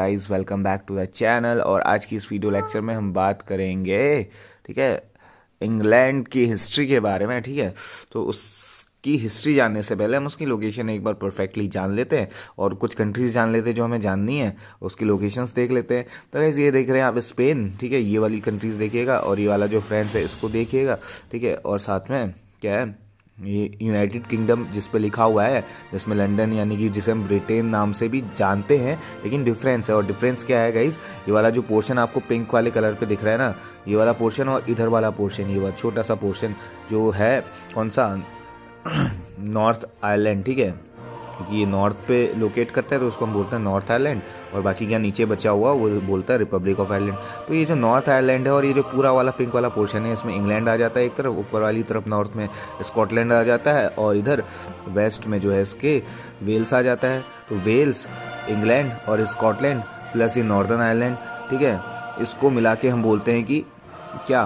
guys welcome back to the channel और आज की इस वीडियो लेक्चर में हम बात करेंगे ठीक है इंग्लैंड की हिस्ट्री के बारे में ठीक है तो उसकी हिस्ट्री जानने से पहले हम उसकी लोकेशन एक बार परफेक्टली जान लेते हैं और कुछ कंट्रीज जान लेते हैं जो हमें जाननी है उसकी लोकेशंस देख लेते हैं तो गाइज ये देख रहे हैं आप स्पेन ठीक है ये वाली कंट्रीज देखिएगा और ये वाला जो फ्रेंड्स है इसको देखिएगा ठीक है और साथ में क्या है ये यूनाइटेड किंगडम जिस पे लिखा हुआ है जिसमें लंदन यानी कि जिसे हम ब्रिटेन नाम से भी जानते हैं लेकिन डिफरेंस है और डिफरेंस क्या है गाइज ये वाला जो पोर्शन आपको पिंक वाले कलर पे दिख रहा है ना ये वाला पोर्शन और इधर वाला पोर्शन ये वाला छोटा सा पोर्शन जो है कौन सा नॉर्थ आयरलैंड ठीक है क्योंकि ये नॉर्थ पे लोकेट करता है तो उसको हम बोलते हैं नॉर्थ आयरलैंड और बाकी क्या नीचे बचा हुआ वो बोलता है रिपब्लिक ऑफ आयरलैंड तो ये जो नॉर्थ आयरलैंड है और ये जो पूरा वाला पिंक वाला पोर्शन है इसमें इंग्लैंड आ जाता है एक तरफ ऊपर वाली तरफ नॉर्थ में स्कॉटलैंड आ जाता है और इधर वेस्ट में जो है इसके वेल्स आ जाता है तो वेल्स इंग्लैंड और स्कॉटलैंड प्लस ये नॉर्दर्न आयरलैंड ठीक है इसको मिला के हम बोलते हैं कि क्या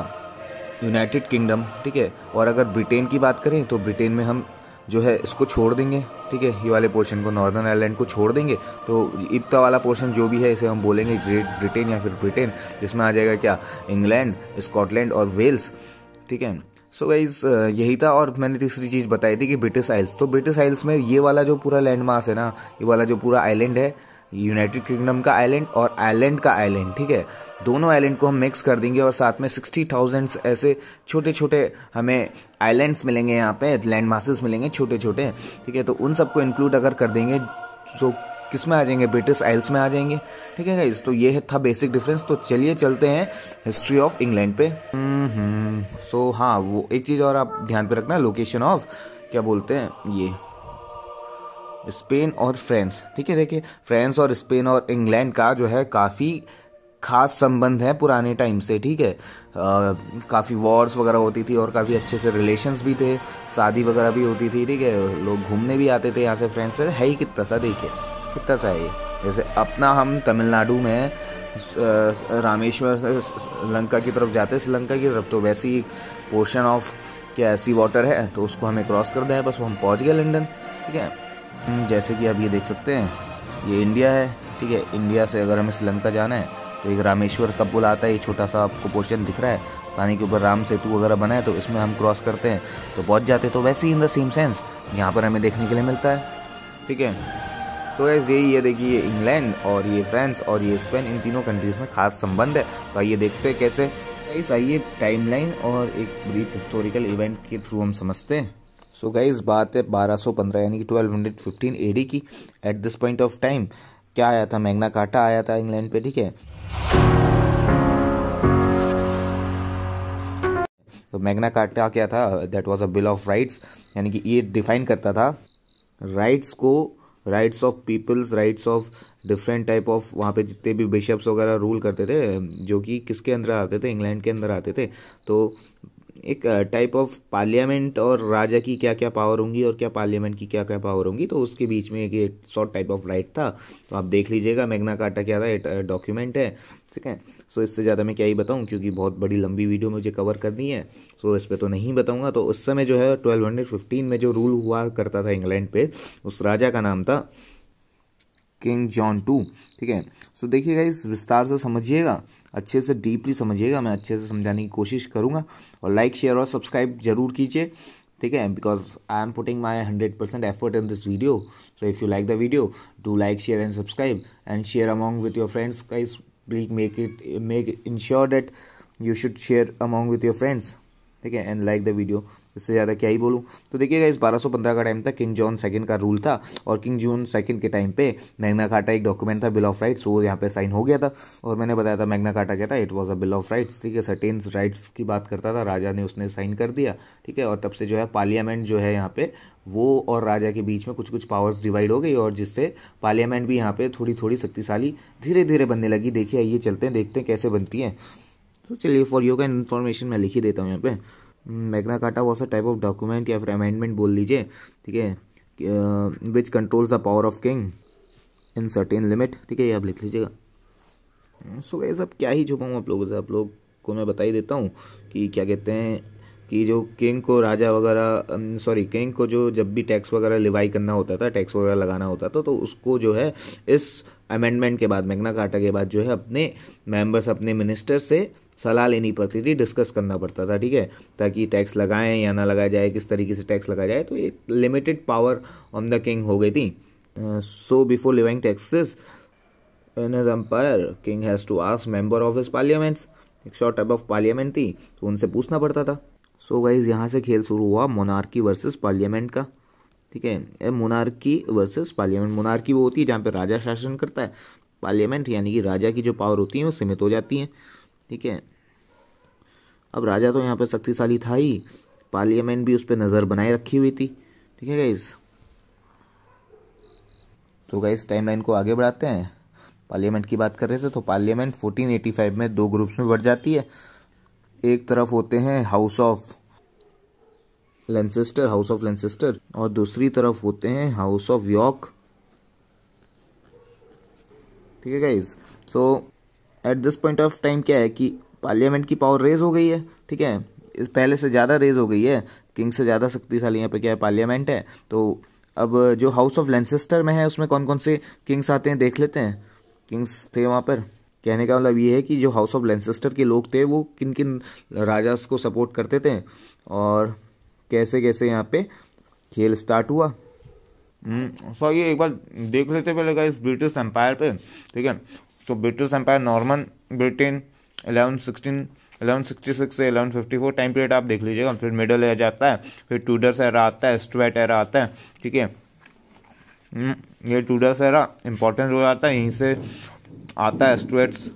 यूनाइटेड किंगडम ठीक है और अगर ब्रिटेन की बात करें तो ब्रिटेन में हम जो है इसको छोड़ देंगे ठीक है ये वाले पोर्शन को नॉर्दर्न आयरलैंड को छोड़ देंगे तो इब्ता वाला पोर्शन जो भी है इसे हम बोलेंगे ग्रेट ब्रिटेन या फिर ब्रिटेन जिसमें आ जाएगा क्या इंग्लैंड स्कॉटलैंड और वेल्स ठीक है सो गाइज यही था और मैंने तीसरी चीज़ बताई थी कि ब्रिटिश आइल्स तो ब्रिटिश आइल्स में ये वाला जो पूरा लैंड मास है ना ये वाला जो पूरा आइलैंड है यूनाइटेड किंगडम का आइलैंड और आयरलैंड का आइलैंड ठीक है दोनों आइलैंड को हम मिक्स कर देंगे और साथ में सिक्सटी थाउजेंड ऐसे छोटे छोटे हमें आइलैंड्स मिलेंगे यहाँ पे लैंड मासेस मिलेंगे छोटे छोटे ठीक है तो उन सबको इंक्लूड अगर कर देंगे तो किस में आ जाएंगे ब्रिटिश आइल्स में आ जाएंगे ठीक है इस तो ये है था बेसिक डिफरेंस तो चलिए चलते हैं हिस्ट्री ऑफ इंग्लैंड पे सो हम्म, हम्म, हाँ वो एक चीज़ और आप ध्यान पे रखना लोकेशन ऑफ क्या बोलते हैं ये स्पेन और फ्रांस ठीक है देखिए फ्रांस और स्पेन और इंग्लैंड का जो है काफ़ी खास संबंध है पुराने टाइम से ठीक है काफ़ी वॉर्स वगैरह होती थी और काफ़ी अच्छे से रिलेशंस भी थे शादी वगैरह भी होती थी ठीक है लोग घूमने भी आते थे यहाँ से फ्रेंड्स से है ही कितना सा देखिए कितना सा है ये जैसे अपना हम तमिलनाडु में रामेश्वर से लंका की तरफ जाते हैं श्रीलंका की तरफ तो वैसे ही पोर्शन ऑफ क्या सी वाटर है तो उसको हमें क्रॉस कर दें बस वो हम पहुँच गए लंडन ठीक है हम्म, जैसे कि आप ये देख सकते हैं ये इंडिया है ठीक है इंडिया से अगर हमें श्रीलंका जाना है तो एक रामेश्वर का पुल आता है ये छोटा सा आपको पोर्शन दिख रहा है पानी के ऊपर राम सेतु वगैरह बना है तो इसमें हम क्रॉस करते हैं तो पहुँच जाते हैं तो वैसे ही इन द सेम सेंस यहाँ पर हमें देखने के लिए मिलता है ठीक है सो गैस यही ये देखिए ये इंग्लैंड और ये फ्रांस और ये स्पेन इन तीनों कंट्रीज़ में खास संबंध है तो आइए देखते हैं कैसे इस आइए टाइमलाइन और एक ब्रीफ हिस्टोरिकल इवेंट के थ्रू हम समझते हैं सो so गाइज बात है 1215 यानी कि 1215 एडी की at this point of time क्या आया था मैग्ना काटा आया था इंग्लैंड पे ठीक है तो मैग्ना काटा क्या था that was a bill of rights यानी कि ये डिफाइन करता था राइट्स को rights of peoples rights of different type of वहाँ पे जितने भी बिशप्स वगैरह रूल करते थे जो कि किसके अंदर आते थे इंग्लैंड के अंदर आते थे तो एक टाइप ऑफ पार्लियामेंट और राजा की क्या क्या पावर होंगी और क्या पार्लियामेंट की क्या क्या पावर होंगी तो उसके बीच में एक, शॉर्ट टाइप ऑफ राइट था तो आप देख लीजिएगा मैग्ना कार्टा क्या था डॉक्यूमेंट है ठीक है सो इससे ज़्यादा मैं क्या ही बताऊँ क्योंकि बहुत बड़ी लंबी वीडियो मुझे कवर करनी है सो तो इस पर तो नहीं बताऊँगा तो उस समय जो है ट्वेल्व में जो रूल हुआ करता था इंग्लैंड पे उस राजा का नाम था किंग जॉन टू ठीक है सो देखिएगा इस विस्तार से समझिएगा अच्छे से डीपली समझिएगा मैं अच्छे से समझाने की कोशिश करूँगा और लाइक शेयर और सब्सक्राइब जरूर कीजिए ठीक है because I am putting my hundred percent effort in this video so if you like the video do like share and subscribe and share among with your friends guys please make it make ensure that you should share among with your friends ठीक है and like the video इससे ज़्यादा क्या ही बोलूँ तो देखिएगा इस 1215 का टाइम था किंग जॉन सेकंड का रूल था और किंग जॉन सेकंड के टाइम पे मैग्ना काटा एक डॉक्यूमेंट था बिल ऑफ राइट्स वो यहाँ पे साइन हो गया था और मैंने बताया था मैग्ना काटा क्या था it was a bill of rights ठीक है सर्टेन राइट्स की बात करता था राजा ने उसने साइन कर दिया ठीक है और तब से जो है पार्लियामेंट जो है यहाँ पे वो और राजा के बीच में कुछ कुछ पावर्स डिवाइड हो गई और जिससे पार्लियामेंट भी यहाँ पे थोड़ी थोड़ी शक्तिशाली धीरे धीरे बनने लगी देखिए आइए चलते हैं देखते हैं कैसे बनती है तो चलिए फॉर यू का इन्फॉर्मेशन मैं लिख ही देता हूँ यहाँ पे Magna Carta was a type of document या फिर अमेंडमेंट बोल लीजिए ठीक है which controls the power of king in certain limit ठीक है ये आप लिख लीजिएगा सो गैस अब क्या ही छुपाऊँ आप लोगों से आप लोग को मैं बता ही देता हूँ कि क्या कहते हैं कि जो किंग को राजा वगैरह सॉरी um, किंग को जो जब भी टैक्स वगैरह लिवाई करना होता था टैक्स वगैरह लगाना होता था तो उसको जो है इस अमेंडमेंट के बाद मैग्ना कार्टा के बाद जो है अपने मेंबर्स अपने मिनिस्टर से सलाह लेनी पड़ती थी डिस्कस करना पड़ता था ठीक है ताकि टैक्स लगाएं या ना लगाया जाए किस तरीके से टैक्स लगाया जाए तो एक limited power on the king हो गई थी so before levying taxes in his empire king has to ask member of his parliaments एक शॉर्ट टाइप ऑफ पार्लियामेंट थी तो उनसे पूछना पड़ता था सो गाइज यहाँ से खेल शुरू हुआ मोनार्की वर्सेज पार्लियामेंट का ठीक है मोनार्की वर्सेस पार्लियामेंट मोनार्की वो होती है जहाँ पे राजा शासन करता है पार्लियामेंट यानी कि राजा की जो पावर होती है वो सीमित हो जाती है ठीक है अब राजा तो यहाँ पर शक्तिशाली था ही पार्लियामेंट भी उस पर नज़र बनाए रखी हुई थी ठीक है गाइज तो गाइज टाइमलाइन को आगे बढ़ाते हैं पार्लियामेंट की बात कर रहे थे तो पार्लियामेंट 1485 में दो ग्रुप्स में बढ़ जाती है एक तरफ होते हैं House of Lancaster House of Lancaster और दूसरी तरफ होते हैं हाउस ऑफ यॉर्क ठीक है guys so at this point of time क्या है कि पार्लियामेंट की पावर रेज हो गई है ठीक है इस पहले से ज़्यादा रेज हो गई है किंग से ज़्यादा शक्तिशाली यहाँ पे क्या है पार्लियामेंट है तो अब जो हाउस ऑफ लेंसेस्टर में है उसमें कौन कौन से किंग्स आते हैं देख लेते हैं किंग्स थे वहाँ पर कहने का मतलब ये है कि जो हाउस ऑफ लेंसेस्टर के लोग थे वो किन किन राजास को सपोर्ट करते थे और कैसे कैसे यहाँ पे खेल स्टार्ट हुआ सो हम्म, ये एक बार देख लेते पहले इस ब्रिटिश एम्पायर पे ठीक है तो British Empire Norman Britain eleven sixteen eleven sixty six से eleven fifty four time period आप देख लीजिएगा फिर मिडल एज आता है फिर टूडर्स एरा आता है स्टुएट एरा आता है ठीक है हम्म, ये टूडर्स एरा इंपॉर्टेंट रोल आता है यहीं से आता है स्टूट्स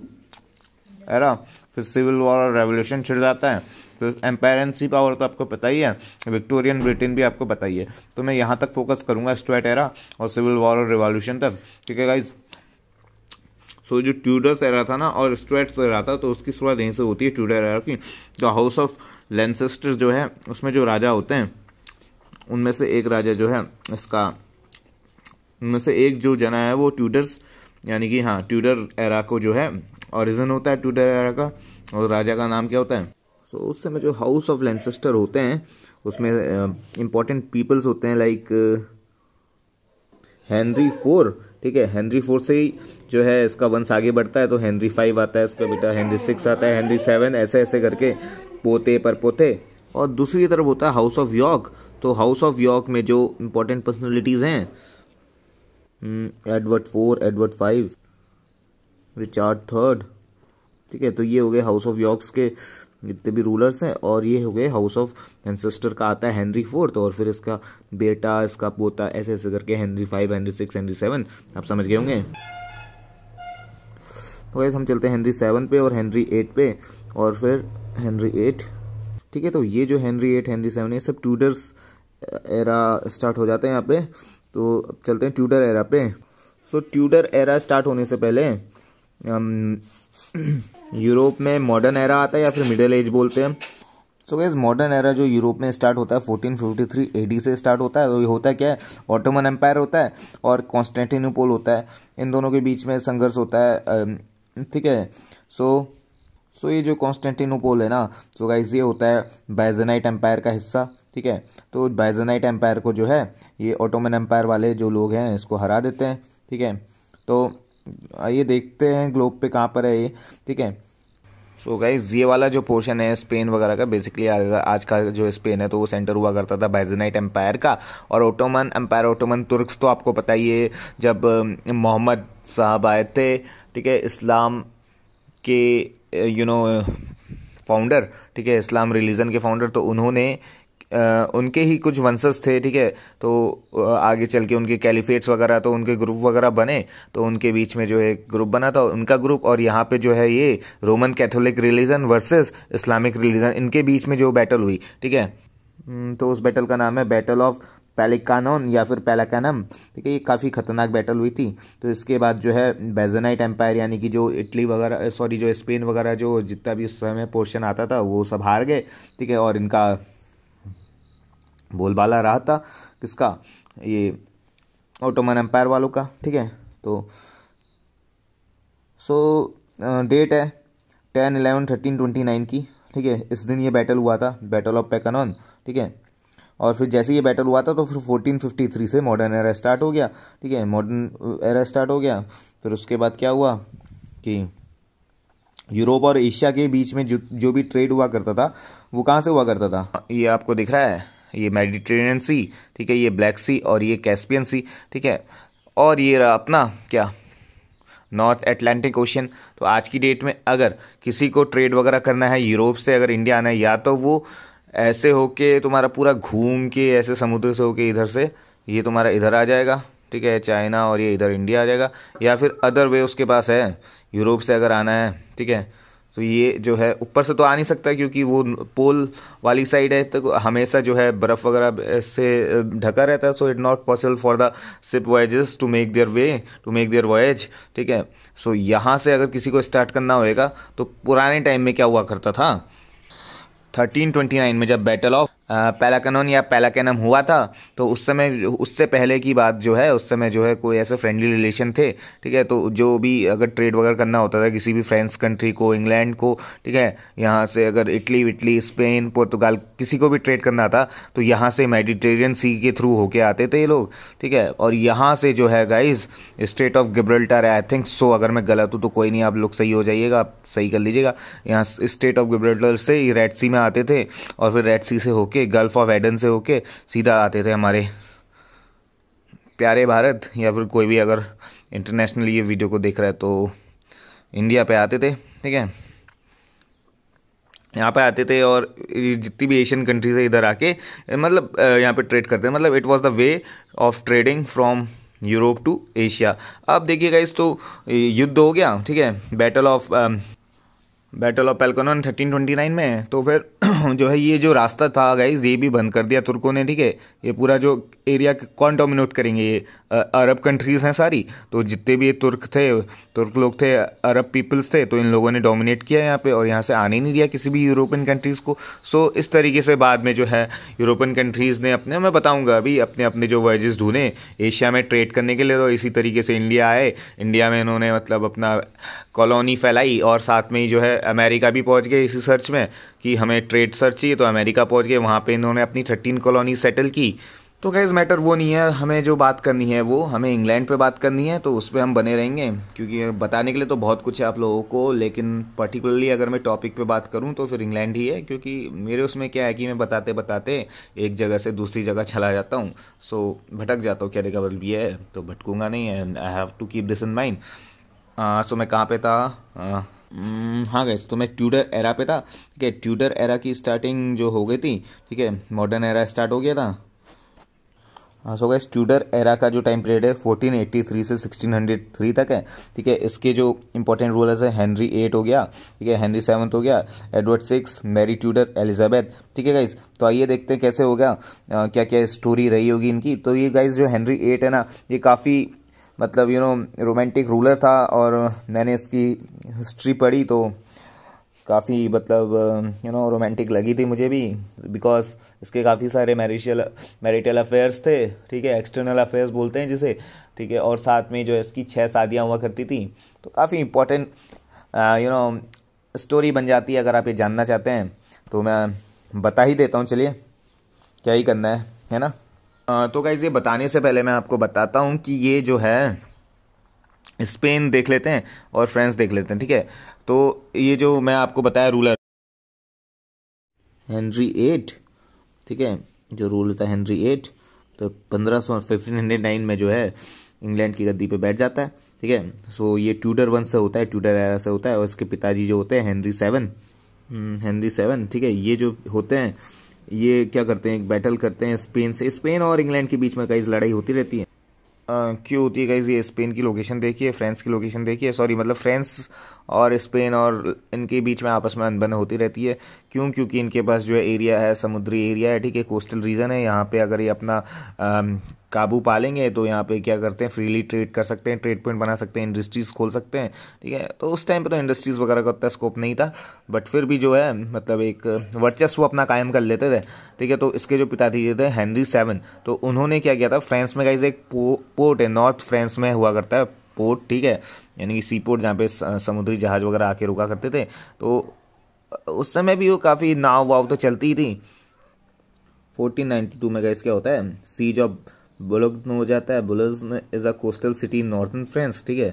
है ना फिर सिविल वॉर और रेवोल्यूशन छिड़ जाता है तो एम्पायरेंसी पावर तो आपको पता ही है विक्टोरियन ब्रिटेन भी आपको पता ही है तो मैं यहाँ तक फोकस करूँगा स्टोट एरा और सिविल वॉर और रिवॉल्यूशन तक ठीक है गाइज सो जो ट्यूडर्स एरा था ना और स्टोएट्स एरा था तो उसकी शुरुआत यहीं से होती है ट्यूडर एरा की द हाउस ऑफ लेंसेस्टर जो है उसमें जो राजा होते हैं उनमें से एक राजा जो है इसका उनमें से एक जो जना है वो ट्यूडर्स यानी कि हाँ ट्यूडर एरा को जो है ओरिजिन होता है ट्यूडर एरा का और राजा का नाम क्या होता है सो so, उस समय जो हाउस ऑफ लेंसेस्टर होते हैं उसमें इम्पोर्टेंट uh, पीपल्स होते हैं लाइक हैंनरी फोर ठीक है हेनरी फोर से ही जो है इसका वंश आगे बढ़ता है तो हेनरी फाइव आता है इसका बेटा हेनरी सिक्स आता है हेनरी सेवन ऐसे ऐसे करके पोते पर पोते और दूसरी तरफ होता है हाउस ऑफ यॉर्क तो हाउस ऑफ यॉर्क में जो इम्पोर्टेंट पर्सनैलिटीज़ हैं Edward four Edward five Richard third ठीक है तो ये हो गए हाउस ऑफ यॉर्क्स के जितने भी रूलर्स हैं और ये हो गए हाउस ऑफ एंसेस्टर का आता है हेनरी फोर्थ और फिर इसका बेटा इसका पोता ऐसे ऐसे करके Henry five Henry six Henry seven आप समझ गए होंगे तो गैस हम चलते हैं हेनरी सेवन पे और हेनरी एट पे और फिर हेनरी एट ठीक है तो ये जो हेनरी एट हेनरी सेवन ये सब टूडर्स एरा स्टार्ट हो जाते हैं यहाँ पे तो अब चलते हैं ट्यूडर एरा पे सो ट्यूडर एरा स्टार्ट होने से पहले यूरोप में मॉडर्न एरा आता है या फिर मिडिल एज बोलते हैं सो गैस मॉडर्न एरा जो यूरोप में स्टार्ट होता है 1453 एडी से स्टार्ट होता है तो ये होता क्या है ऑटोमन एम्पायर होता है और कॉन्स्टेंटिनोपोल होता है इन दोनों के बीच में संघर्ष होता है ठीक है सो सो ये जो कॉन्स्टेंटिनोपोल है ना सो so गाइज ये होता है बैजनाइट एम्पायर का हिस्सा ठीक है तो बाइजनाइट एम्पायर को जो है ये ओटोमन एम्पायर वाले जो लोग हैं इसको हरा देते हैं ठीक है तो आइए देखते हैं ग्लोब पे कहाँ पर है ये ठीक है सो so गाइज ये वाला जो पोर्शन है स्पेन वगैरह का बेसिकली आज का जो स्पेन है तो वो सेंटर हुआ करता था बैजनाइट एम्पायर का और ओटोमन एम्पायर ओटोमन तुर्क्स तो आपको पता ही है जब मोहम्मद साहब आए थे ठीक है इस्लाम के यू नो फाउंडर ठीक है इस्लाम रिलीजन के फाउंडर तो उन्होंने उनके ही कुछ वंशज थे ठीक है तो आगे चल के उनके कैलिफेट्स वगैरह तो उनके ग्रुप वगैरह बने तो उनके बीच में जो है ग्रुप बना था उनका ग्रुप और यहाँ पे जो है ये Roman Catholic religion versus Islamic religion इनके बीच में जो बैटल हुई ठीक है हम्म, तो उस बैटल का नाम है बैटल ऑफ पैलिकानोन या फिर पैलाकानम ठीक है ये काफ़ी खतरनाक बैटल हुई थी तो इसके बाद जो है बेजनाइट एम्पायर यानी कि जो इटली वगैरह सॉरी जो स्पेन वगैरह जो जितना भी उस समय पोर्शन आता था वो सब हार गए ठीक है और इनका बोलबाला रहा था किसका ये ऑटोमन एम्पायर वालों का ठीक है तो सो डेट है ten eleven thirteen twenty nine की ठीक है इस दिन ये बैटल हुआ था बैटल ऑफ पैकनॉन ठीक है और फिर जैसे ये बैटल हुआ था तो फिर 1453 से मॉडर्न एरा स्टार्ट हो गया ठीक है मॉडर्न एरा स्टार्ट हो गया फिर उसके बाद क्या हुआ कि यूरोप और एशिया के बीच में जो जो भी ट्रेड हुआ करता था वो कहाँ से हुआ करता था ये आपको दिख रहा है ये मेडिटेरेनियन सी ठीक है ये ब्लैक सी और ये कैस्पियन सी ठीक है और ये रहा अपना क्या नॉर्थ एटलांटिक ओशन तो आज की डेट में अगर किसी को ट्रेड वगैरह करना है यूरोप से अगर इंडिया आना है या तो वो ऐसे होके तुम्हारा पूरा घूम के ऐसे समुद्र से होके इधर से ये तुम्हारा इधर आ जाएगा ठीक है चाइना और ये इधर इंडिया आ जाएगा या फिर अदर वे उसके पास है यूरोप से अगर आना है ठीक है तो ये जो है ऊपर से तो आ नहीं सकता क्योंकि वो पोल वाली साइड है तो हमेशा जो है बर्फ़ वगैरह से ढका रहता है so it not possible for the ship voyages to make their way to make their voyage ठीक है सो यहाँ से अगर किसी को स्टार्ट करना होएगा तो पुराने टाइम में क्या हुआ करता था 1329 में जब बैटल ऑफ पैलाकनोन या पैलाकैनम हुआ था तो उस समय उससे पहले की बात जो है उस समय जो है कोई ऐसे फ्रेंडली रिलेशन थे ठीक है तो जो भी अगर ट्रेड वगैरह करना होता था किसी भी फ्रेंड्स कंट्री को इंग्लैंड को ठीक है यहाँ से अगर इटली विटली स्पेन पुर्तगाल किसी को भी ट्रेड करना था तो यहाँ से मेडिटेरियन सी के थ्रू होके आते थे ये लोग ठीक है और यहाँ से जो है guys state of Gibraltar I think so अगर मैं गलत हूँ तो कोई नहीं आप लोग सही हो जाइएगा आप सही कर लीजिएगा यहाँ स्टेट ऑफ गिब्रल्टर से रेड सी में आते थे और फिर रेड सी से होके होके गल्फ ऑफ एडन से होके सीधा आते थे हमारे प्यारे भारत या फिर कोई भी अगर इंटरनेशनल ये वीडियो को देख रहा है तो इंडिया पे आते थे ठीक है यहाँ पे आते थे और जितनी भी एशियन कंट्रीज है इधर आके मतलब यहाँ पे ट्रेड करते मतलब it was the way of trading from Europe to Asia अब देखिए गाइस तो युद्ध हो गया ठीक है battle of battle of thirteen twenty nine में तो फिर जो है ये जो रास्ता था गाइज ये भी बंद कर दिया तुर्कों ने ठीक है ये पूरा जो एरिया कौन डोमिनेट करेंगे ये अरब कंट्रीज़ हैं सारी तो जितने भी ये तुर्क थे तुर्क लोग थे अरब पीपल्स थे तो इन लोगों ने डोमिनेट किया यहाँ पे और यहाँ से आने नहीं दिया किसी भी यूरोपियन कंट्रीज़ को सो इस तरीके से बाद में जो है यूरोपियन कंट्रीज़ ने अपने मैं बताऊँगा अभी अपने अपने जो वर्जेस ढूंढे एशिया में ट्रेड करने के लिए तो इसी तरीके से इंडिया आए इंडिया में इन्होंने मतलब अपना कॉलोनी फैलाई और साथ में ही जो है अमेरिका भी पहुंच गए इसी सर्च में कि हमें ट्रेड सर्च चाहिए तो अमेरिका पहुंच गए वहाँ पे इन्होंने अपनी थर्टीन कॉलोनी सेटल की तो गैज़ मैटर वो नहीं है हमें जो बात करनी है वो हमें इंग्लैंड पे बात करनी है तो उस पर हम बने रहेंगे क्योंकि बताने के लिए तो बहुत कुछ है आप लोगों को लेकिन पर्टिकुलरली अगर मैं टॉपिक पे बात करूँ तो फिर इंग्लैंड ही है क्योंकि मेरे उसमें क्या है कि मैं बताते बताते एक जगह से दूसरी जगह चला जाता हूँ सो भटक जाता हूँ क्या रिकवर भी है तो भटकूंगा नहीं and I have to keep this in mind so मैं कहाँ पर था हम्म, हाँ गैस तो मैं ट्यूडर एरा पे था ठीक है ट्यूडर एरा की स्टार्टिंग जो हो गई थी ठीक है मॉडर्न एरा स्टार्ट हो गया था हाँ सो गैस ट्यूडर एरा का जो टाइम पीरियड है 1483 से 1603 तक है ठीक है इसके जो इंपॉर्टेंट रूलर्स है हेनरी एट हो गया ठीक है हेनरी सेवन्थ हो गया Edward six Mary Tudor Elizabeth ठीक है गाइज तो आइए देखते हैं कैसे हो गया आ, क्या क्या स्टोरी रही होगी इनकी तो ये गाइज जो हेनरी एट है ना ये काफ़ी मतलब यू नो रोमांटिक रूलर था और मैंने इसकी हिस्ट्री पढ़ी तो काफ़ी मतलब यू नो रोमांटिक लगी थी मुझे भी बिकॉज इसके काफ़ी सारे मैरिशल मैरिटल अफेयर्स थे ठीक है एक्सटर्नल अफेयर्स बोलते हैं जिसे ठीक है और साथ में जो है इसकी छः शादियाँ हुआ करती थी तो काफ़ी इंपॉर्टेंट यू नो स्टोरी बन जाती है अगर आप ये जानना चाहते हैं तो मैं बता ही देता हूँ चलिए क्या ही करना है है ना तो गाइज़ ये बताने से पहले मैं आपको बताता हूँ कि ये जो है स्पेन देख लेते हैं और फ्रांस देख लेते हैं ठीक है तो ये जो मैं आपको बताया रूलर हेनरी एट ठीक है जो रूल था हेनरी एट तो पंद्रह सौ फिफ्टीन हंड्रेड नाइन में जो है इंग्लैंड की गद्दी पे बैठ जाता है ठीक है सो ये ट्यूडर वंश से होता है ट्यूडर एरा से होता है और इसके पिताजी जो होते हैं हेनरी सेवन हेनरी सेवन ठीक है ये जो होते हैं ये क्या करते हैं बैटल करते हैं स्पेन से स्पेन और इंग्लैंड के बीच में कई लड़ाई होती रहती है Uh, क्यों होती है गाइज ये स्पेन की लोकेशन देखिए फ्रांस की लोकेशन देखिए सॉरी मतलब फ्रांस और स्पेन और इनके बीच में आपस में अनबन होती रहती है क्यों क्योंकि इनके पास जो है एरिया है समुद्री एरिया है ठीक है कोस्टल रीजन है यहाँ पे अगर ये अपना काबू पालेंगे तो यहाँ पे क्या करते हैं फ्रीली ट्रेड कर सकते हैं ट्रेड पॉइंट बना सकते हैं इंडस्ट्रीज़ खोल सकते हैं ठीक है तो उस टाइम पे तो इंडस्ट्रीज़ वगैरह का उतना स्कोप नहीं था बट फिर भी जो है मतलब एक वर्चस्व अपना कायम कर लेते थे ठीक है तो इसके जो पिताजी थे हैंनरी सेवन तो उन्होंने क्या किया था फ्रांस में गाइज एक पो, पोर्ट है नॉर्थ फ्रांस में हुआ करता है पोर्ट ठीक है यानी कि सी पोर्ट जहाँ पे समुद्री जहाज़ वगैरह आके रुका करते थे तो उस समय भी वो काफ़ी नाव वाव तो चलती थी 1492 में गैस क्या होता है सीज ऑफ बुलग्न हो जाता है Boulogne is a coastal city northern France ठीक है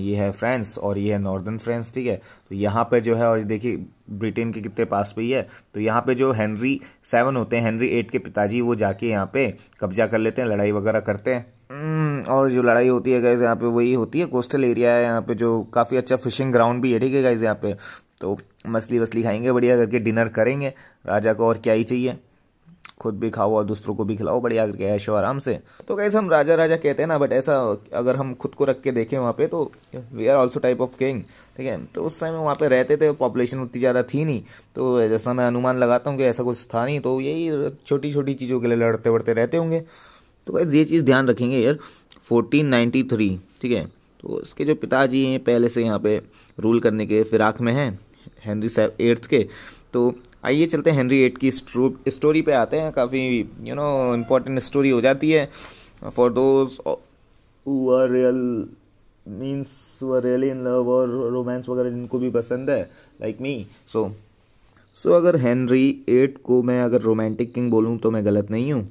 ये है फ्रांस और ये है नॉर्दर्न फ्रांस ठीक है तो यहाँ पे जो है और देखिए ब्रिटेन के कितने पास पे ही है तो यहाँ पे जो हेनरी सेवन होते हैं हेनरी एट के पिताजी वो जाके यहाँ पे कब्जा कर लेते हैं लड़ाई वगैरह करते हैं हम्म, और जो लड़ाई होती है गैस यहाँ पे वही होती है कोस्टल एरिया है यहाँ पे जो काफ़ी अच्छा फिशिंग ग्राउंड भी है ठीक है गैस यहाँ पे तो मछली वसली खाएंगे बढ़िया करके डिनर करेंगे राजा को और क्या ही चाहिए खुद भी खाओ और दूसरों को भी खिलाओ बढ़िया करके ऐशो आराम से तो कैसे हम राजा राजा कहते हैं ना बट ऐसा अगर हम खुद को रख के देखें वहाँ पे तो we are also type of king ठीक है तो उस समय वहाँ पे रहते थे पॉपुलेशन उतनी ज़्यादा थी नहीं तो जैसा मैं अनुमान लगाता हूँ कि ऐसा कुछ था नहीं तो यही छोटी छोटी चीज़ों के लिए लड़ते वड़ते रहते होंगे तो कैसे ये चीज़ ध्यान रखेंगे यार फोर्टीन ठीक है तो उसके जो पिताजी हैं पहले से यहाँ पे रूल करने के फिराक में हैं हैंनरी सेव एट्थ के तो आइए चलते हैं हेनरी एट की स्टोरी पे आते हैं काफ़ी यू नो इम्पोर्टेंट स्टोरी हो जाती है for those real means really in love और रोमांस वगैरह जिनको भी पसंद है लाइक मी सो सो अगर हेनरी एट को मैं अगर रोमांटिक किंग बोलूँ तो मैं गलत नहीं हूँ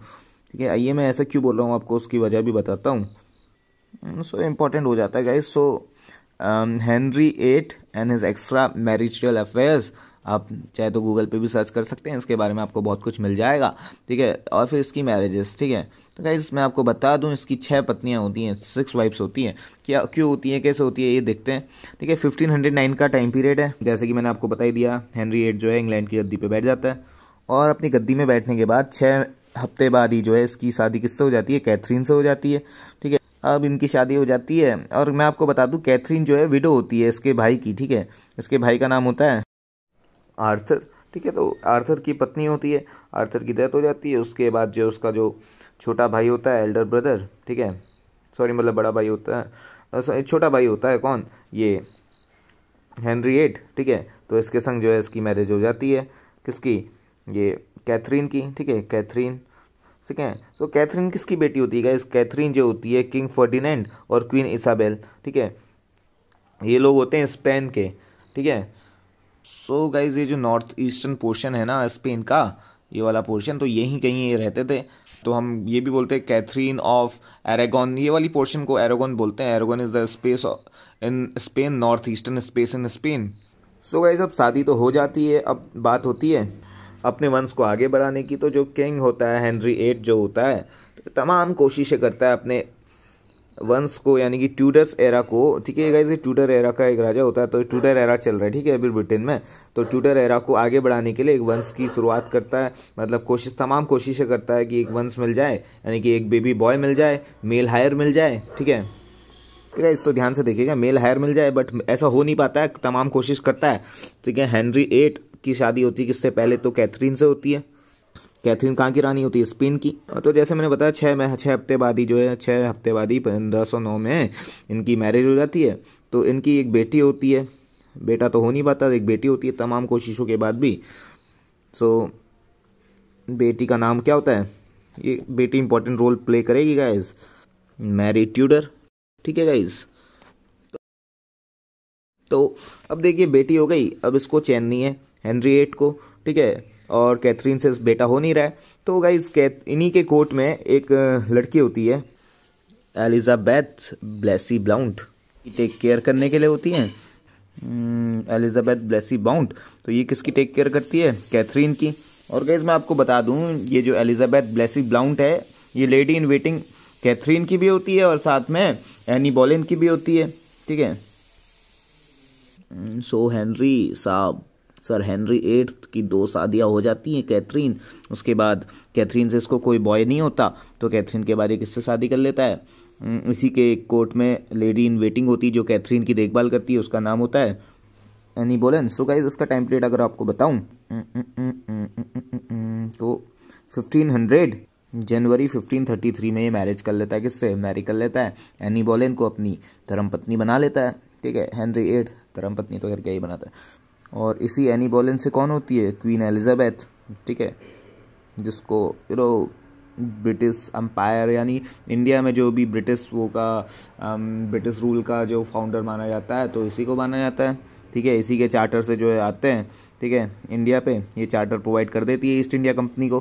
ठीक है आइए मैं ऐसा क्यों बोल रहा हूँ आपको उसकी वजह भी बताता हूँ सो hmm, so, इम्पोर्टेंट हो जाता है guys so so, um, Henry eight and his extra marital affairs आप चाहे तो गूगल पे भी सर्च कर सकते हैं इसके बारे में आपको बहुत कुछ मिल जाएगा ठीक है और फिर इसकी मैरिजेस ठीक है तो गाइज मैं आपको बता दूं इसकी छह पत्नियां होती हैं सिक्स वाइफ्स होती हैं क्या क्यों होती हैं कैसे होती है ये देखते हैं ठीक है फिफ्टीन हंड्रेड नाइन का टाइम पीरियड है जैसे कि मैंने आपको बता ही दिया हैंनरी एट जो है इंग्लैंड की गद्दी पर बैठ जाता है और अपनी गद्दी में बैठने के बाद छः हफ्ते बाद ही जो है इसकी शादी किससे हो जाती है कैथरीन से हो जाती है ठीक है अब इनकी शादी हो जाती है और मैं आपको बता दूं कैथरीन जो है विडो होती है इसके भाई की ठीक है इसके भाई का नाम होता है आर्थर ठीक है तो आर्थर की पत्नी होती है आर्थर की डेथ हो जाती है उसके बाद जो उसका जो छोटा भाई होता है एल्डर ब्रदर ठीक है सॉरी मतलब बड़ा भाई होता है छोटा भाई होता है कौन ये हेनरी एट ठीक है तो इसके संग जो है इसकी मैरिज हो जाती है किसकी ये कैथरीन की ठीक है कैथरीन ठीक है तो कैथरीन किसकी बेटी होती है गाइस कैथरीन जो होती है किंग फर्डिनेंड और क्वीन इसाबेल ठीक है ये लोग होते हैं स्पेन के ठीक है सो गाइज ये जो नॉर्थ ईस्टर्न पोर्शन है ना स्पेन का ये वाला पोर्शन तो यहीं कहीं ये रहते थे तो हम ये भी बोलते हैं कैथरीन ऑफ एरेगॉन ये वाली पोर्शन को एरेगॉन बोलते हैं Aragon is the space in Spain north eastern space in Spain so guys अब शादी तो हो जाती है अब बात होती है अपने वंश को आगे बढ़ाने की तो जो किंग होता है हेनरी एट जो होता है तो तमाम कोशिशें करता है अपने वंश को यानी कि ट्यूडर्स एरा को ठीक है गाइज ट्यूडर एरा का एक राजा होता है तो ट्यूडर एरा चल रहा है ठीक है अभी ब्रिटेन में तो ट्यूडर एरा को आगे बढ़ाने के लिए एक वंश की शुरुआत करता है मतलब कोशिश तमाम कोशिशें करता है कि एक वंश मिल जाए यानी कि एक बेबी बॉय मिल जाए मेल हायर मिल जाए ठीक है ठीक है इस तो ध्यान से देखिएगा मेल हायर मिल जाए बट ऐसा हो नहीं पाता है तमाम कोशिश करता है ठीक है हेनरी एट की शादी होती है किससे पहले तो कैथरीन से होती है कैथरीन कहाँ की रानी होती है स्पेन की हाँ, तो जैसे मैंने बताया छः में छः हफ्ते बाद ही जो है छः हफ्ते बाद ही पंद्रह सौ नौ में इनकी मैरिज हो जाती है तो इनकी एक बेटी होती है बेटा तो हो नहीं पाता एक बेटी होती है तमाम कोशिशों के बाद भी सो बेटी का नाम क्या होता है ये बेटी इंपॉर्टेंट रोल प्ले करेगी गाइज मैरी ट्यूडर ठीक है गाइज तो अब देखिए बेटी हो गई अब इसको चैननी है हेनरी एट को ठीक है और कैथरीन से बेटा हो नहीं रहा है तो गाइज इन्हीं के कोर्ट में एक लड़की होती है Elizabeth Blessie Blount take care करने के लिए होती है हम्म, एलिजाबैथ ब्लेसी बाउंट तो ये किसकी टेक केयर करती है कैथरीन की और गाइज मैं आपको बता दूँ ये जो एलिजाबैथ ब्लेसी ब्लाउंट है ये लेडी इन वेटिंग कैथरीन की भी होती है और साथ में एनी बॉलिन की भी होती है ठीक है सो हम्म, so, हेनरी साहब सर हेनरी एट्थ की दो शादियाँ हो जाती हैं कैथरीन उसके बाद कैथरीन से इसको कोई बॉय नहीं होता तो कैथरीन के बाद एक किससे शादी कर लेता है इसी के एक कोर्ट में लेडी इन वेटिंग होती है जो कैथरीन की देखभाल करती है उसका नाम होता है एनी बोलन सो गाइज इसका टाइम पीरियड अगर आपको बताऊँ तो फिफ्टीन हंड्रेड जनवरी 1533 में ये मैरिज कर लेता है किससे मैरी कर लेता है एनी बोलेन को अपनी धर्मपत्नी बना लेता है ठीक है हेनरी एट धर्मपत्नी तो करके ही बनाता है और इसी एनी बोलिन से कौन होती है क्वीन एलिजाबेथ ठीक है जिसको यू नो ब्रिटिश अम्पायर यानी इंडिया में जो भी ब्रिटिश वो का ब्रिटिश um, रूल का जो फाउंडर माना जाता है तो इसी को माना जाता है ठीक है इसी के चार्टर से जो है आते हैं ठीक है इंडिया पे ये चार्टर प्रोवाइड कर देती है ईस्ट इंडिया कंपनी को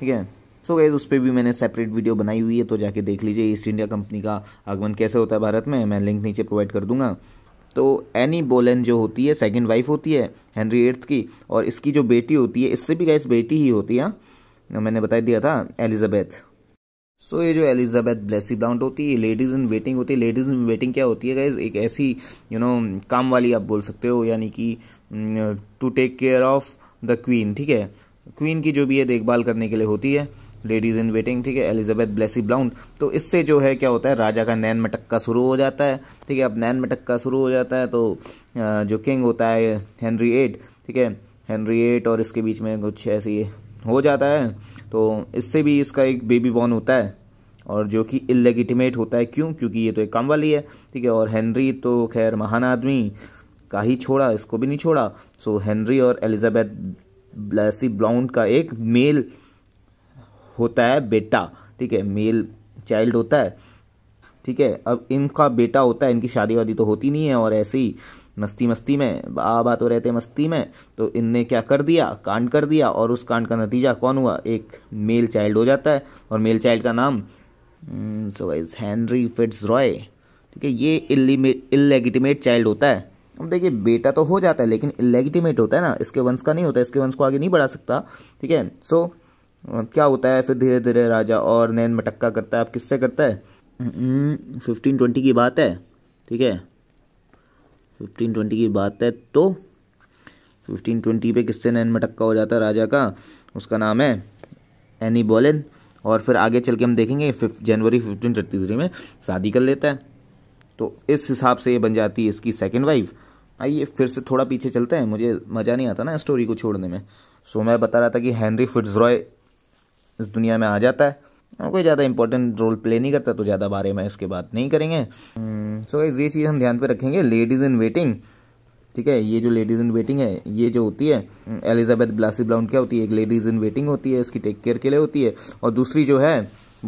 ठीक है सो गए उस पर भी मैंने सेपरेट वीडियो बनाई हुई है तो जाके देख लीजिए ईस्ट इंडिया कंपनी का आगमन कैसे होता है भारत में मैं लिंक नीचे प्रोवाइड कर दूंगा तो एनी बोलन जो होती है सेकेंड वाइफ होती है हेनरी एट्थ की और इसकी जो बेटी होती है इससे भी गैस बेटी ही होती है मैंने बता दिया था एलिजाबेथ सो so, ये जो एलिजाबेथ ब्लेसी ब्लाउंट होती है लेडीज़ इन वेटिंग होती है लेडीज़ इन वेटिंग क्या होती है गैज़ एक ऐसी यू you नो know, काम वाली आप बोल सकते हो यानी कि to take care of the queen ठीक है क्वीन की जो भी है देखभाल करने के लिए होती है लेडीज इन वेटिंग ठीक है एलिजाबेथ ब्लेसी ब्लाउंड तो इससे जो है क्या होता है राजा का नैन मटक्का शुरू हो जाता है ठीक है अब नैन मटक्का शुरू हो जाता है तो जो किंग होता है हेनरी एट ठीक है हेनरी एट और इसके बीच में कुछ ऐसी हो जाता है तो इससे भी इसका एक बेबी बॉर्न होता है और जो कि इलेगिटिमेट होता है क्यों क्योंकि ये तो एक काम वाली है ठीक है और हेनरी तो खैर महान आदमी का ही छोड़ा इसको भी नहीं छोड़ा सो हैंनरी हेनरी और एलिजाबेथ ब्लैसी ब्लाउंड का एक मेल होता है बेटा ठीक है मेल चाइल्ड होता है ठीक है अब इनका बेटा होता है इनकी शादी वादी तो होती नहीं है और ऐसे ही मस्ती मस्ती में बाबा तो रहते मस्ती में तो इनने क्या कर दिया कांड कर दिया और उस कांड का नतीजा कौन हुआ एक मेल चाइल्ड हो जाता है और मेल चाइल्ड का नाम so is Henry Fitzroy ठीक है ये इलेगिटिमेट चाइल्ड होता है अब देखिए बेटा तो हो जाता है लेकिन इलेगिटिमेट होता है ना इसके वंश का नहीं होता इसके वंश को आगे नहीं बढ़ा सकता ठीक है सो क्या होता है फिर धीरे धीरे राजा और नैन मटक्का करता है अब किससे करता है फिफ्टीन हम्म, ट्वेंटी की बात है ठीक है फिफ्टीन ट्वेंटी की बात है तो फिफ्टीन ट्वेंटी पे किससे नैन मटक्का हो जाता है राजा का उसका नाम है एनी बोलिन और फिर आगे चल के हम देखेंगे fifth January fifteen thirty three में शादी कर लेता है तो इस हिसाब से ये बन जाती है इसकी सेकेंड वाइफ आइए फिर से थोड़ा पीछे चलते हैं मुझे मज़ा नहीं आता ना स्टोरी को छोड़ने में सो मैं बता रहा था कि हैंनरी फिट्सरॉय इस दुनिया में आ जाता है और कोई ज़्यादा इंपॉर्टेंट रोल प्ले नहीं करता तो ज़्यादा बारे में इसके बात नहीं करेंगे सो हम्म, गाइज ये चीज़ हम ध्यान पे रखेंगे लेडीज़ इन वेटिंग ठीक है ये जो लेडीज़ इन वेटिंग है ये जो होती है एलिजाबेथ ब्लासी ब्लाउन क्या होती है एक लेडीज़ इन वेटिंग होती है इसकी टेक केयर के लिए होती है और दूसरी जो है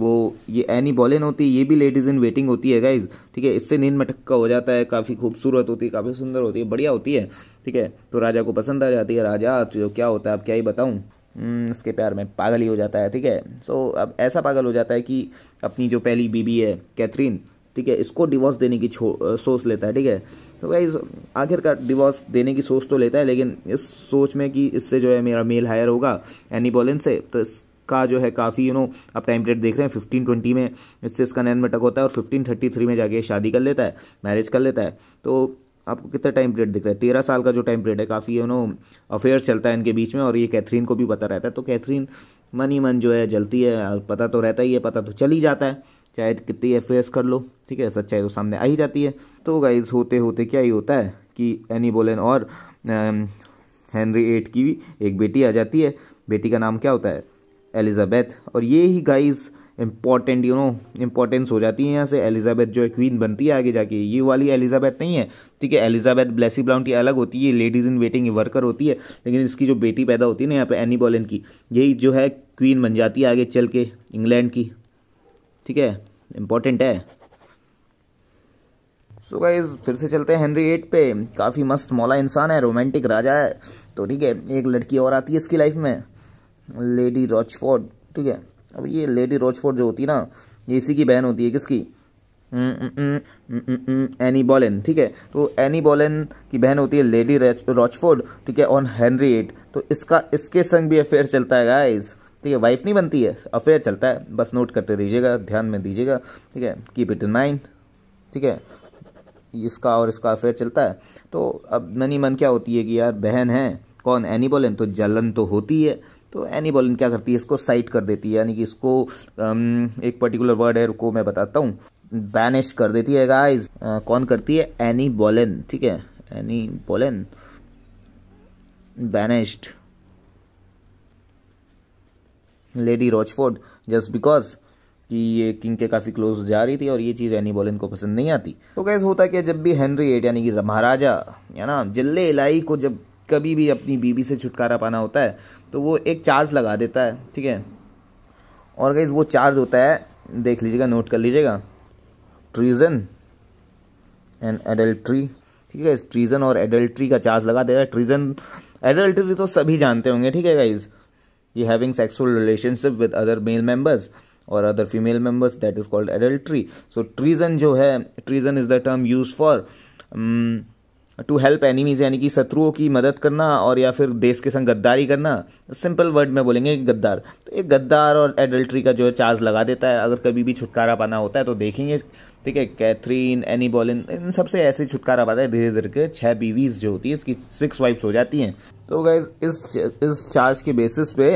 वो ये एनी बॉलिन होती है ये भी लेडीज़ इन वेटिंग होती है गाइज ठीक है इससे नींद मटक्का हो जाता है काफ़ी खूबसूरत होती है काफ़ी सुंदर होती है बढ़िया होती है ठीक है तो राजा को पसंद आ जाती है राजा जो तो क्या होता है आप क्या ही बताऊँ हम्म, इसके प्यार में पागल ही हो जाता है ठीक है सो अब ऐसा पागल हो जाता है कि अपनी जो पहली बीबी है कैथरीन ठीक है इसको डिवोर्स देने की सोच लेता है ठीक है तो आखिर आखिरकार डिवोर्स देने की सोच तो लेता है लेकिन इस सोच में कि इससे जो है मेरा मेल हायर होगा एनी बोलिन से तो इसका जो है काफ़ी यू नो आप टाइम पीरियड देख रहे हैं फिफ्टीन ट्वेंटी में इससे इसका नैन मटक होता है और फिफ्टीन थर्टी थ्री में जाके शादी कर लेता है मैरिज कर लेता है तो आपको कितना टाइम पीरियड दिख रहा है तेरह साल का जो टाइम पीरियड है काफ़ी यू नो अफेयर्स चलता है इनके बीच में और ये कैथरीन को भी पता रहता है तो कैथरीन मन ही मन जो है जलती है पता तो रहता ही है पता तो चल ही जाता है चाहे कितनी अफेयर्स कर लो ठीक है सच्चाई तो सामने आ ही जाती है तो गाइज होते होते क्या ही होता है कि एनी बोलेन और हैंनरी एट की भी एक बेटी आ जाती है बेटी का नाम क्या होता है एलिजाबैथ और ये ही guys important you know importance हो जाती है यहाँ से एलिजाबेथ जो है क्वीन बनती है आगे जाके ये वाली एलिजाबेथ नहीं है ठीक है एलिजाबेथ ब्लेसी ब्लाउंट की अलग होती है लेडीज़ इन वेटिंग वर्कर होती है लेकिन इसकी जो बेटी पैदा होती है ना यहाँ पे एनी बॉलन की यही जो है क्वीन बन जाती है आगे चल के इंग्लैंड की ठीक है इंपॉर्टेंट है सो so गाइज फिर से चलते हैं हेनरी एट पे काफ़ी मस्त मौला इंसान है रोमांटिक राजा है तो ठीक है एक लड़की और आती है इसकी लाइफ में लेडी रॉचफोर्ड ठीक है अब ये लेडी रोचफोर्ड जो होती है ना ये इसी की बहन होती है किसकी एनी हम्म, बॉलन हम्म, हम्म, ठीक है तो एनी बॉलन की बहन होती है लेडी रॉचफोर्ड ठीक है ऑन हेनरी एट तो इसका इसके संग भी अफेयर चलता है गाइस ठीक है वाइफ नहीं बनती है अफेयर चलता है बस नोट करते रहिएगा ध्यान में दीजिएगा ठीक है कीप इट इन माइंड ठीक है इसका और इसका अफेयर चलता है तो अब मनी मन क्या होती है कि यार बहन है कौन एनी बॉलेन तो जलन तो होती है तो एनी बॉलिन क्या करती है इसको साइट कर देती है यानी कि इसको एक पर्टिकुलर वर्ड है रुको मैं बताता हूँ बैनिश कर देती है गाइज कौन करती है एनी बॉलन ठीक है Anne Boleyn banished lady Rochford just because कि ये किंग के काफ़ी क्लोज जा रही थी और ये चीज़ एनी बॉलन को पसंद नहीं आती तो कैस होता क्या जब भी हेनरी एट यानी कि महाराजा या ना जल्ले इलाई को जब कभी भी अपनी बीबी से छुटकारा पाना होता है तो वो एक चार्ज लगा देता है ठीक है और गाइज वो चार्ज होता है देख लीजिएगा नोट कर लीजिएगा ट्रीजन एंड एडल्ट्री ठीक है ट्रीजन और एडल्ट्री का चार्ज लगा देता है ट्रीजन एडल्ट्री तो सभी जानते होंगे ठीक है गाइज ये having sexual relationship with other male members और other female members that is called adultery so treason जो है treason is the term use for to help enemies यानी कि शत्रुओं की मदद करना और या फिर देश के संग गद्दारी करना सिंपल वर्ड में बोलेंगे गद्दार तो एक गद्दार और एडल्ट्री का जो है चार्ज लगा देता है अगर कभी भी छुटकारा पाना होता है तो देखेंगे ठीक है कैथरीन एनी बॉलिन इन सबसे ऐसे छुटकारा पाता है धीरे धीरे के छः बीवीज जो होती है इसकी सिक्स वाइफ्स हो जाती हैं तो गए इस इस चार्ज के बेसिस पे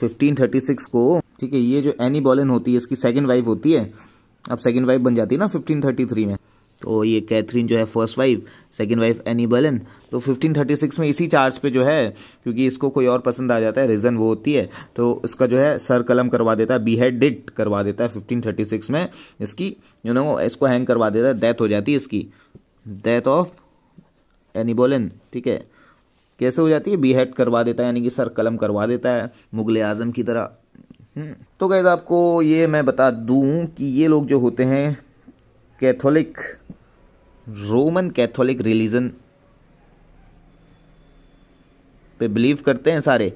फिफ्टीन थर्टी सिक्स को ठीक है ये जो एनी बॉलिन होती है इसकी सेकेंड वाइफ होती है अब सेकेंड वाइफ बन जाती है ना फिफ्टीन थर्टी थ्री में तो ये कैथरीन जो है first wife second wife Anne Boleyn तो 1536 में इसी चार्ज पे जो है क्योंकि इसको कोई और पसंद आ जाता है रीज़न वो होती है तो इसका जो है सर कलम करवा देता है बीहेडिट करवा देता है 1536 में इसकी यू नो इसको हैंग करवा देता है डेथ हो जाती है इसकी डेथ ऑफ एनी बोलन ठीक है कैसे हो जाती है बीहेड करवा देता है यानी कि सर कलम करवा देता है मुगल आजम की तरह हम्म, तो गैज़ आपको ये मैं बता दूं कि ये लोग जो होते हैं कैथोलिक रोमन कैथोलिक रिलीजन पे बिलीव करते हैं सारे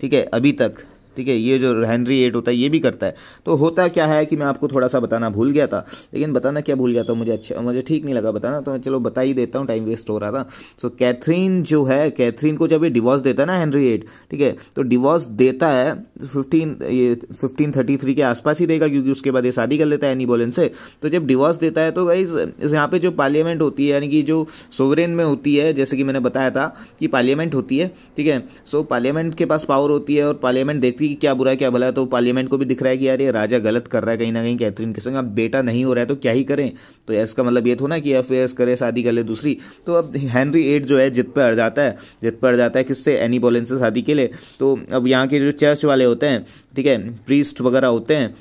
ठीक है अभी तक ठीक है ये जो हैंनरी एट होता है ये भी करता है तो होता क्या है कि मैं आपको थोड़ा सा बताना भूल गया था लेकिन बताना क्या भूल गया था मुझे अच्छा मुझे ठीक नहीं लगा बताना तो मैं चलो बता ही देता हूँ टाइम वेस्ट हो रहा था सो कैथरीन जो है कैथरीन को जब ये डिवॉर्स देता है ना हैंनरी एट ठीक है तो डिवॉर्स देता है फिफ्टीन ये फिफ्टीन थर्टी थ्री के आसपास ही देगा क्योंकि उसके बाद ये शादी कर लेता है एनी बोलन से तो जब डिवॉर्स देता है तो भाई यहाँ पे जो पार्लियामेंट होती है यानी कि जो सोवरेन में होती है जैसे कि मैंने बताया था कि पार्लियामेंट होती है ठीक है सो पार्लियामेंट के पास पावर होती है और पार्लियामेंट देखती थी कि क्या बुरा क्या भला तो पार्लियामेंट को भी दिख रहा है कि यार ये राजा गलत कर रहा है कहीं ना कहीं कैथरीन के संग अब बेटा नहीं हो रहा है तो क्या ही करें तो इसका मतलब ये तो ना कि अफेयर्स करे शादी कर ले दूसरी तो अब हैंनरी एट जो है जित पर अड़ जाता है जित पर अड़ जाता है किससे एनी बोलेंस शादी के लिए तो अब यहाँ के जो चर्च वाले होते हैं ठीक है प्रीस्ट वगैरह होते हैं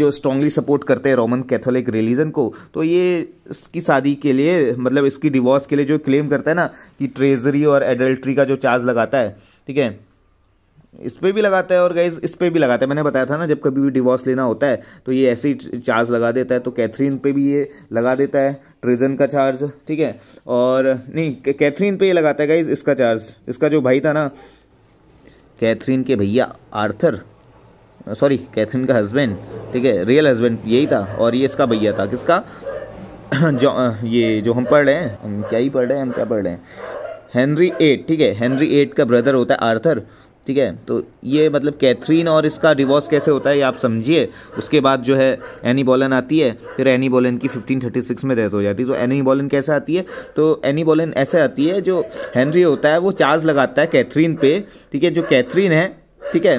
जो स्ट्रांगली सपोर्ट करते हैं रोमन कैथोलिक रिलीजन को तो ये इसकी शादी के लिए मतलब इसकी डिवोर्स के लिए जो क्लेम करता है ना कि ट्रेजरी और एडल्ट्री का जो चार्ज लगाता है ठीक है इस पर भी लगाता है और गाइज इस पर भी लगाता है मैंने बताया था ना जब कभी भी डिवोर्स लेना होता है तो ये ऐसे ही चार्ज लगा देता है तो कैथरीन पे भी ये लगा देता है ट्रिजन का चार्ज ठीक है और नहीं कैथरीन पे ये लगाता है गाइज इसका चार्ज इसका जो भाई था ना कैथरीन के भैया आर्थर सॉरी कैथरीन का हस्बैंड ठीक है रियल हस्बैंड यही था और ये इसका भैया था किसका जो ये जो हम पढ़ रहे हैं हम क्या ही पढ़ रहे हैं हम क्या पढ़ रहे हैं हेनरी एट ठीक है हेनरी एट का ब्रदर होता है आर्थर ठीक है तो ये मतलब कैथरीन और इसका रिवॉर्स कैसे होता है ये आप समझिए उसके बाद जो है एनी बॉलन आती है फिर एनी बॉलन की 1536 में डेथ हो जाती है तो एनी बॉलन कैसे आती है तो एनी बॉलन ऐसे आती है जो हेनरी होता है वो चार्ज लगाता है कैथरीन पे ठीक है जो कैथरीन है ठीक है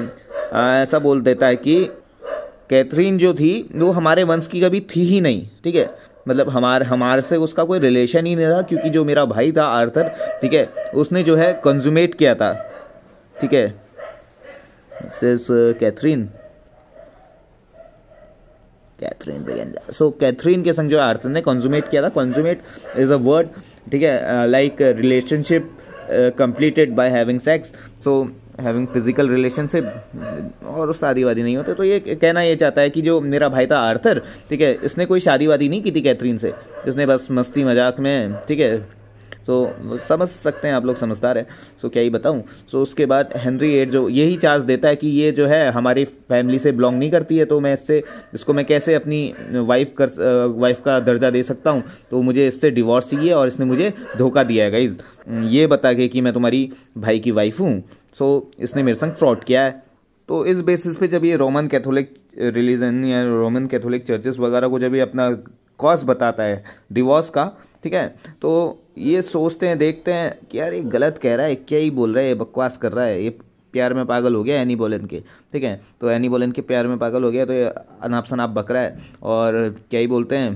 ऐसा बोल देता है कि कैथरीन जो थी वो हमारे वंश की कभी थी ही नहीं ठीक है मतलब हमारे हमारे से उसका कोई रिलेशन ही नहीं था क्योंकि जो मेरा भाई था आर्थर ठीक है उसने जो है कंज्यूमेट किया था ठीक है Mrs Catherine Catherine Braganza so Catherine के संग जो आर्थर ने कंज्यूमेट किया था कंज्यूमेट इज अ वर्ड ठीक है like relationship completed by having sex so having physical relationship और शादीवादी नहीं होते तो ये कहना ये चाहता है कि जो मेरा भाई था आर्थर ठीक है इसने कोई शादीवादी नहीं की थी कैथरीन से इसने बस मस्ती मजाक में ठीक है तो समझ सकते हैं आप लोग समझदार है सो क्या ही बताऊँ सो उसके बाद हेनरी एड जो यही चार्ज देता है कि ये जो है हमारी फैमिली से बिलोंग नहीं करती है तो मैं इससे इसको मैं कैसे अपनी वाइफ कर वाइफ uh, का दर्जा दे सकता हूँ तो मुझे इससे डिवोर्स चाहिए और इसने मुझे धोखा दिया है गाइज mm, ये बता के कि मैं तुम्हारी भाई की वाइफ हूँ सो इसने मेरे संग फ्रॉड किया है तो इस बेसिस पे जब ये रोमन कैथोलिक रिलीजन या रोमन कैथोलिक चर्चेस वगैरह को जब ये अपना कॉज बताता है डिवोर्स का ठीक है तो ये सोचते हैं देखते हैं कि यार ये गलत कह रहा है क्या ही बोल रहा है ये बकवास कर रहा है ये प्यार में पागल हो गया एनी बोलन के ठीक है तो एनी बोलन के प्यार में पागल हो गया तो ये अनाप शनाप बकरा है और क्या ही बोलते हैं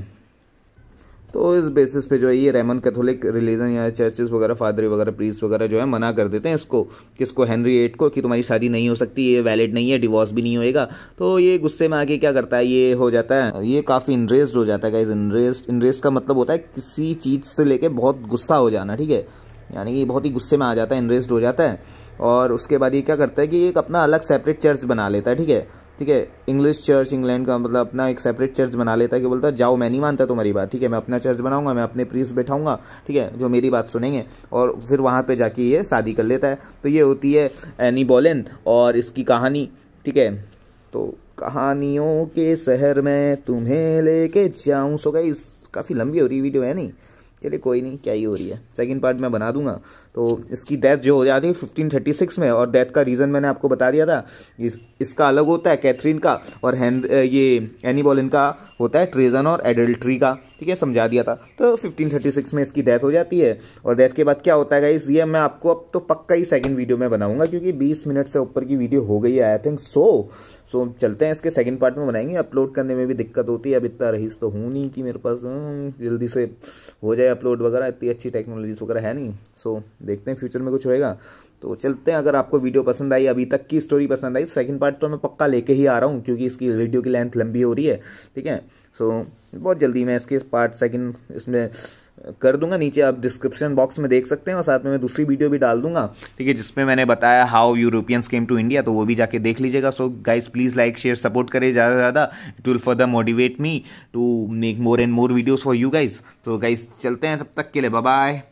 तो इस बेसिस पे जो है ये रेमन कैथोलिक रिलीजन या चर्चेस वगैरह फादर वगैरह प्रीस वगैरह जो है मना कर देते हैं इसको किसको हेनरी एट को कि तुम्हारी शादी नहीं हो सकती ये वैलिड नहीं है डिवोर्स भी नहीं होएगा तो ये गुस्से में आके क्या करता है ये हो जाता है ये काफ़ी इनरेस्ड हो जाता है गाइज इनरेस्ड इनरेस्ड का मतलब होता है किसी चीज़ से लेके बहुत गुस्सा हो जाना ठीक है यानी कि बहुत ही गुस्से में आ जाता है इनरेस्ड हो जाता है और उसके बाद ये क्या करता है कि एक अपना अलग सेपरेट चर्च बना लेता है ठीक है ठीक है इंग्लिश चर्च इंग्लैंड का मतलब अपना एक सेपरेट चर्च बना लेता है कि बोलता जाओ मैं नहीं मानता तुम्हारी बात ठीक है मैं अपना चर्च बनाऊंगा मैं अपने प्रीस बैठाऊंगा ठीक है जो मेरी बात सुनेंगे और फिर वहाँ पर जाके ये शादी कर लेता है तो ये होती है एनी बॉलेन और इसकी कहानी ठीक है तो कहानियों के शहर में तुम्हें लेके जाऊँ सो गई काफ़ी लंबी हो रही वीडियो है नहीं चलिए कोई नहीं क्या ही हो रही है सेकंड पार्ट मैं बना दूंगा तो इसकी डेथ जो हो जाती है फिफ्टीन थर्टी सिक्स में और डेथ का रीज़न मैंने आपको बता दिया था इस इसका अलग होता है कैथरीन का और ये एनी बॉलिन का होता है ट्रेजन और एडल्ट्री का ठीक है समझा दिया था तो 1536 में इसकी डेथ हो जाती है और डेथ के बाद क्या होता है गाइस ये मैं आपको अब तो पक्का ही सेकंड वीडियो में बनाऊंगा क्योंकि 20 मिनट से ऊपर की वीडियो हो गई है आई थिंक सो सो चलते हैं इसके सेकंड पार्ट में बनाएंगे अपलोड करने में भी दिक्कत होती है अब इतना रहीस तो हूँ नहीं कि मेरे पास हम्म, जल्दी से हो जाए अपलोड वगैरह इतनी अच्छी टेक्नोलॉजीज वगैरह है नहीं सो देखते हैं फ्यूचर में कुछ होएगा तो चलते हैं अगर आपको वीडियो पसंद आई अभी तक की स्टोरी पसंद आई तो सेकंड पार्ट तो मैं पक्का लेके ही आ रहा हूँ क्योंकि इसकी वीडियो की लेंथ लंबी हो रही है ठीक है सो so, बहुत जल्दी मैं इसके पार्ट सेकंड इसमें कर दूंगा नीचे आप डिस्क्रिप्शन बॉक्स में देख सकते हैं और साथ में मैं दूसरी वीडियो भी डाल दूंगा ठीक है जिसमें मैंने बताया how Europeans came to India तो वो भी जाके देख लीजिएगा so guys please like share support करें ज़्यादा से ज़्यादा it will further motivate me to make more and more videos for you guys तो गाइज चलते हैं तब तक के लिए बाय